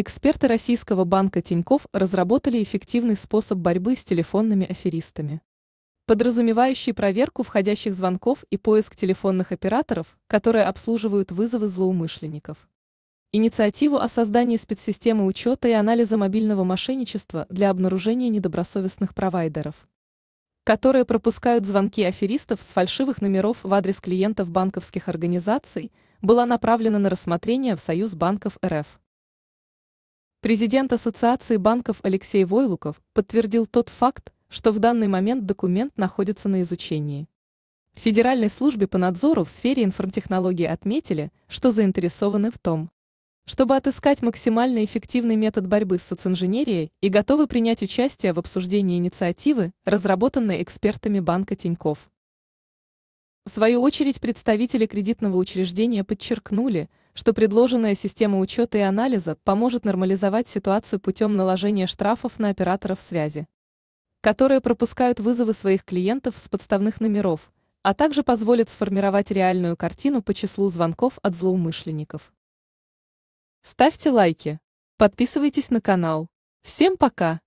Эксперты российского банка Тиньков разработали эффективный способ борьбы с телефонными аферистами, подразумевающий проверку входящих звонков и поиск телефонных операторов, которые обслуживают вызовы злоумышленников. Инициативу о создании спецсистемы учета и анализа мобильного мошенничества для обнаружения недобросовестных провайдеров, которые пропускают звонки аферистов с фальшивых номеров в адрес клиентов банковских организаций, была направлена на рассмотрение в Союз банков РФ. Президент Ассоциации банков Алексей Войлуков подтвердил тот факт, что в данный момент документ находится на изучении. В Федеральной службе по надзору в сфере информтехнологии отметили, что заинтересованы в том, чтобы отыскать максимально эффективный метод борьбы с социнженерией и готовы принять участие в обсуждении инициативы, разработанной экспертами банка Тиньков. В свою очередь представители кредитного учреждения подчеркнули, что предложенная система учета и анализа поможет нормализовать ситуацию путем наложения штрафов на операторов связи, которые пропускают вызовы своих клиентов с подставных номеров, а также позволит сформировать реальную картину по числу звонков от злоумышленников. Ставьте лайки, подписывайтесь на канал. Всем пока!